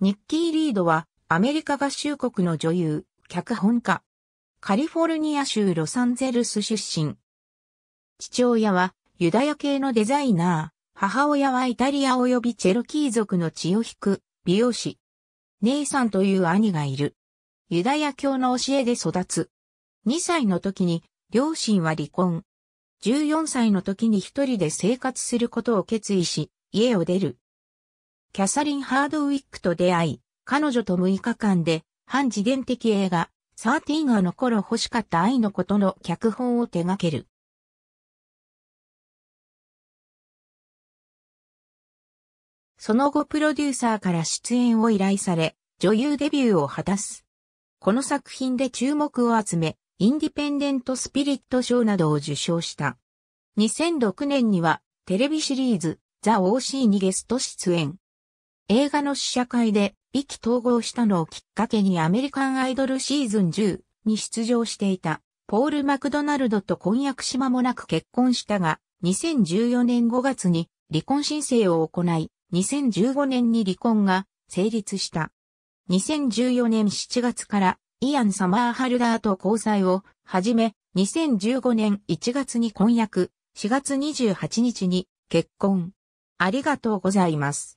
ニッキー・リードはアメリカ合衆国の女優、脚本家。カリフォルニア州ロサンゼルス出身。父親はユダヤ系のデザイナー、母親はイタリア及びチェロキー族の血を引く美容師。姉さんという兄がいる。ユダヤ教の教えで育つ。2歳の時に両親は離婚。14歳の時に一人で生活することを決意し、家を出る。キャサリン・ハードウィックと出会い、彼女と6日間で、反自伝的映画、サーテーンがの頃欲しかった愛のことの脚本を手掛ける。その後プロデューサーから出演を依頼され、女優デビューを果たす。この作品で注目を集め、インディペンデントスピリット賞などを受賞した。2006年にはテレビシリーズザ・オーシーにゲスト出演。映画の試写会で意気統合したのをきっかけにアメリカンアイドルシーズン10に出場していたポール・マクドナルドと婚約し間もなく結婚したが、2014年5月に離婚申請を行い、2015年に離婚が成立した。2014年7月からイアン・サマーハルダーと交際を始め、2015年1月に婚約、4月28日に結婚。ありがとうございます。